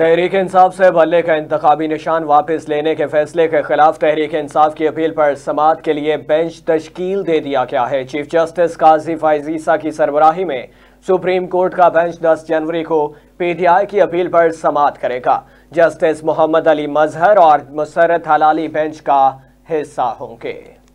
तहरीक इंसाफ से बल्ले का इंतबी निशान वापस लेने के फैसले के खिलाफ तहरीक इंसाफ की अपील पर समात के लिए बेंच तश्कील दे दिया गया है चीफ जस्टिस काजी फाइजीसा की सरबराही में सुप्रीम कोर्ट का बेंच 10 जनवरी को पीटीआई की अपील पर समात करेगा जस्टिस मोहम्मद अली मजहर और मुसरत हलाली बेंच का हिस्सा होंगे